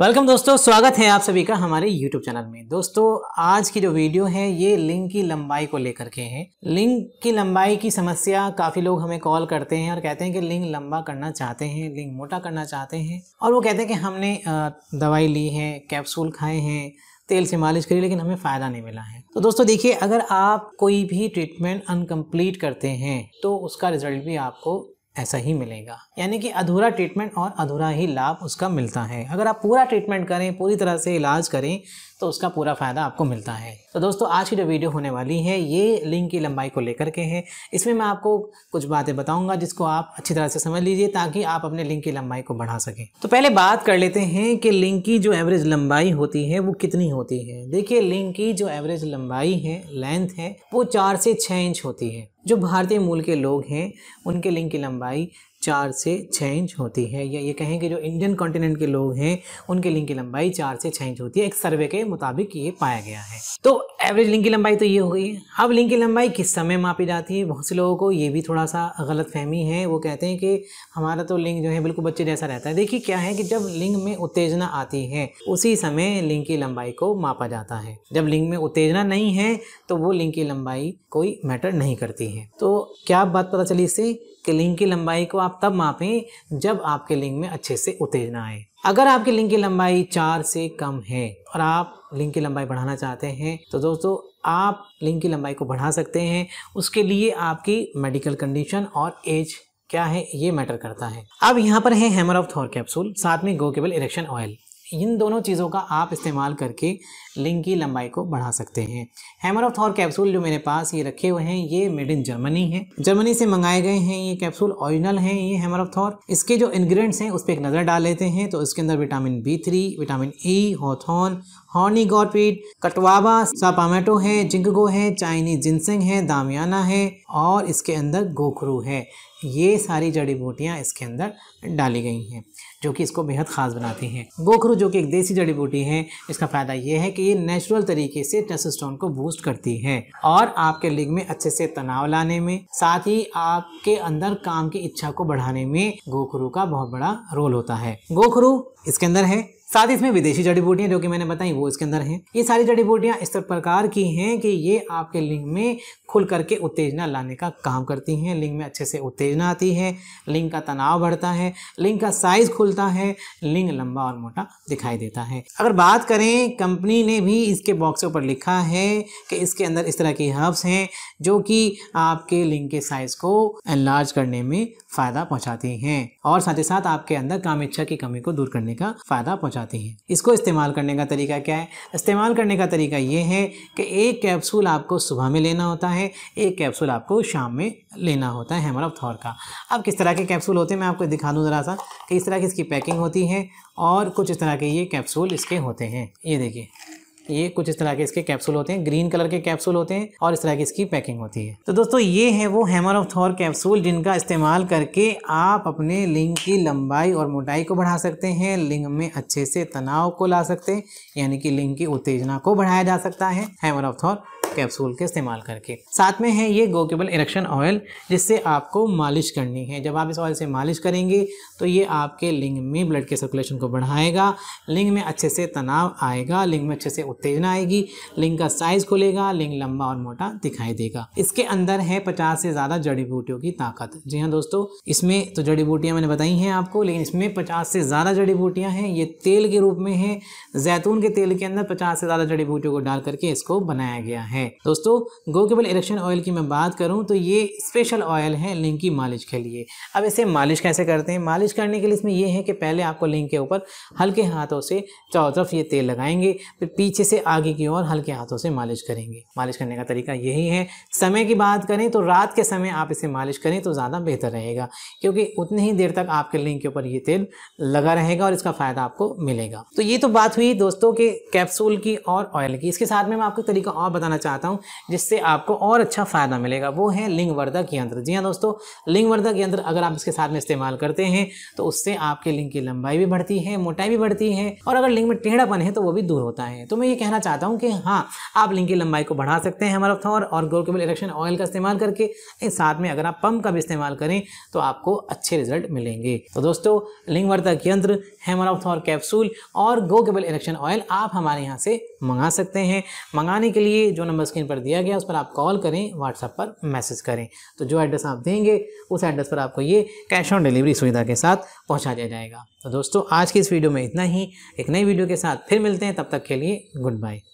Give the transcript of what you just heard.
welcome दोस्तों स्वागत है आप सभी का हमारे YouTube चैनल में दोस्तों आज की जो वीडियो है ये लिंक की लंबाई को लेकर के है लिंक की लंबाई की समस्या काफ़ी लोग हमें कॉल करते हैं और कहते हैं कि लिंक लंबा करना चाहते हैं लिंक मोटा करना चाहते हैं और वो कहते हैं कि हमने दवाई ली है कैप्सूल खाए हैं तेल से मालिश करी लेकिन हमें फ़ायदा नहीं मिला है तो दोस्तों देखिए अगर आप कोई भी ट्रीटमेंट अनकम्प्लीट करते हैं तो उसका रिजल्ट भी आपको ऐसा ही मिलेगा यानी कि अधूरा ट्रीटमेंट और अधूरा ही लाभ उसका मिलता है अगर आप पूरा ट्रीटमेंट करें पूरी तरह से इलाज करें तो उसका पूरा फ़ायदा आपको मिलता है तो दोस्तों आज की जो वीडियो होने वाली है ये लिंक की लंबाई को लेकर के है इसमें मैं आपको कुछ बातें बताऊंगा जिसको आप अच्छी तरह से समझ लीजिए ताकि आप अपने लिंग की लंबाई को बढ़ा सकें तो पहले बात कर लेते हैं कि लिंग की जो एवरेज लंबाई होती है वो कितनी होती है देखिए लिंक की जो एवरेज लंबाई है लेंथ है वो चार से छः इंच होती है जो भारतीय मूल के लोग हैं उनके लिंग की लंबाई चार से छः इंच होती है या ये कहें कि जो इंडियन कॉन्टिनेंट के लोग हैं उनके लिंग की लंबाई चार से छः इंच होती है एक सर्वे के मुताबिक ये पाया गया है तो एवरेज लिंग की लंबाई तो ये हो गई अब लिंग की लंबाई किस समय मापी जाती है बहुत से लोगों को ये भी थोड़ा सा गलत फहमी है वो कहते हैं कि हमारा तो लिंग जो है बिल्कुल बच्चे जैसा रहता है देखिए क्या है कि जब लिंग में उत्तेजना आती है उसी समय लिंग की लंबाई को मापा जाता है जब लिंग में उत्तेजना नहीं है तो वो लिंग की लंबाई कोई मैटर नहीं करती है तो क्या बात पता चली इससे कि लिंग की लंबाई को आप तब मापें जब आपके लिंग में अच्छे से उत्तेजना आए अगर आपकी लिंक की लंबाई चार से कम है और आप लिंक की लंबाई बढ़ाना चाहते हैं तो दोस्तों आप लिंक की लंबाई को बढ़ा सकते हैं उसके लिए आपकी मेडिकल कंडीशन और एज क्या है ये मैटर करता है अब यहाँ पर है हैमर ऑफ थॉर कैप्सूल साथ में गो केबल इरेक्शन ऑयल इन दोनों चीज़ों का आप इस्तेमाल करके लिंग की लंबाई को बढ़ा सकते हैं हैमर ऑफ थॉर कैप्सूल जो मेरे पास ये रखे हुए हैं ये मेड इन जर्मनी है जर्मनी से मंगाए गए हैं ये कैप्सूल ओरिजिनल हैं ये हैमर ऑफ थॉर इसके जो इन्ग्रीडियंट्स हैं उस पर एक नज़र डाल लेते हैं तो इसके अंदर vitamin B three vitamin E hawthorn horny goat weed catuaba saw palmetto है जिंगगो है चाइनीज जिनसेंग है दामियाना है और इसके अंदर गोखरू है ये सारी जड़ी बूटियाँ इसके अंदर डाली गई हैं जो कि इसको बेहद ख़ास बनाती हैं गोखरू जो कि एक देसी जड़ी बूटी है इसका फ़ायदा ये है कि ये नेचुरल तरीके से टेस्टोस्टेरोन को बूस्ट करती है और आपके लिग में अच्छे से तनाव लाने में साथ ही आपके अंदर काम की इच्छा को बढ़ाने में गोखरू का बहुत बड़ा रोल होता है गोखरू इसके अंदर है साथ ही इसमें विदेशी जड़ी बूटियां जो कि मैंने बताई वो इसके अंदर हैं ये सारी जड़ी बूटियां इस प्रकार की हैं कि ये आपके लिंग में खुल करके उत्तेजना लाने का काम करती हैं लिंग में अच्छे से उत्तेजना आती है लिंग का तनाव बढ़ता है लिंग का साइज खुलता है लिंग लंबा और मोटा दिखाई देता है अगर बात करें कंपनी ने भी इसके बॉक्स ऊपर लिखा है कि इसके अंदर इस तरह के हर्ब्स हैं जो कि आपके लिंग के साइज को एनलार्ज करने में फ़ायदा पहुँचाती हैं और साथ ही साथ आपके अंदर कामेच्छा की कमी को दूर करने करने का फ़ायदा पहुँचाती हैं इसको इस्तेमाल करने का तरीका क्या है इस्तेमाल करने का तरीका ये है कि एक कैप्सूल आपको सुबह में लेना होता है एक कैप्सूल आपको शाम में लेना होता है हैमर ऑफ थॉर का अब किस तरह के कैप्सूल होते हैं मैं आपको दिखा दूँ ज़रा सा कि इस तरह की इसकी पैकिंग होती है और कुछ इस तरह के ये कैप्सूल इसके होते हैं ये देखिए ये कुछ इस तरह के इसके कैप्सूल होते हैं ग्रीन कलर के कैप्सूल होते हैं और इस तरह की इसकी पैकिंग होती है तो दोस्तों ये है वो हैमर ऑफ थॉर कैप्सूल जिनका इस्तेमाल करके आप अपने लिंग की लंबाई और मोटाई को बढ़ा सकते हैं लिंग में अच्छे से तनाव को ला सकते हैं यानी कि लिंग की उत्तेजना को बढ़ाया जा सकता है हैमर ऑफ थॉर कैप्सूल के इस्तेमाल करके साथ में है ये गोकेबल इरेक्शन ऑयल जिससे आपको मालिश करनी है जब आप इस ऑयल से मालिश करेंगे तो ये आपके लिंग में ब्लड के सर्कुलेशन को बढ़ाएगा लिंग में अच्छे से तनाव आएगा लिंग में अच्छे से उत्तेजना आएगी लिंग का साइज खुलेगा लिंग लंबा और मोटा दिखाई देगा इसके अंदर है पचास से ज़्यादा जड़ी बूटियों की ताकत जी हाँ दोस्तों इसमें तो जड़ी बूटियाँ मैंने बताई हैं आपको लेकिन इसमें पचास से ज़्यादा जड़ी बूटियाँ हैं ये तेल के रूप में है जैतून के तेल के अंदर पचास से ज़्यादा जड़ी बूटियों को डाल करके इसको बनाया गया है है दोस्तों गोकेबल इलेक्शन ऑयल की मैं बात करूँ तो ये स्पेशल ऑयल है लिंक की मालिश के लिए अब इसे मालिश कैसे करते हैं मालिश करने के लिए इसमें यह है कि पहले आपको लिंक के ऊपर हल्के हाथों से चारों तरफ ये तेल लगाएंगे फिर पीछे से आगे की ओर हल्के हाथों से मालिश करेंगे मालिश करने का तरीका यही है समय की बात करें तो रात के समय आप इसे मालिश करें तो ज़्यादा बेहतर रहेगा क्योंकि उतने ही देर तक आपके लिंक के ऊपर ये तेल लगा रहेगा और इसका फ़ायदा आपको मिलेगा तो ये तो बात हुई दोस्तों के कैप्सूल की और ऑयल की इसके साथ में मैं आपको तरीका और बताना चाह चाहता हूँ जिससे आपको और अच्छा फ़ायदा मिलेगा वो है लिंगवर्धक यंत्र जी हाँ दोस्तों लिंगवर्धक यंत्र अगर आप इसके साथ में इस्तेमाल करते हैं तो उससे आपके लिंग की लंबाई भी बढ़ती है मोटाई भी बढ़ती है और अगर लिंग में टेढ़ापन है तो वो भी दूर होता है तो मैं ये कहना चाहता हूँ कि हाँ आप लिंग की लंबाई को बढ़ा सकते हैं हमारा थॉर और गोलकेबल इलेक्शन ऑयल का इस्तेमाल करके साथ में अगर आप पंप का भी इस्तेमाल करें तो आपको अच्छे रिजल्ट मिलेंगे तो दोस्तों लिंगवर्धक यंत्र हैमर ऑफ थॉर कैप्सूल और गोकेबल इलेक्शन ऑयल आप हमारे यहाँ से मंगा सकते हैं मंगाने के लिए जो नंबर नंबर स्क्रीन पर दिया गया उस पर आप कॉल करें व्हाट्सएप पर मैसेज करें तो जो एड्रेस आप देंगे उस एड्रेस पर आपको ये कैश ऑन डिलीवरी सुविधा के साथ पहुँचा दिया जाएगा तो दोस्तों आज की इस वीडियो में इतना ही एक नई वीडियो के साथ फिर मिलते हैं तब तक के लिए गुड बाय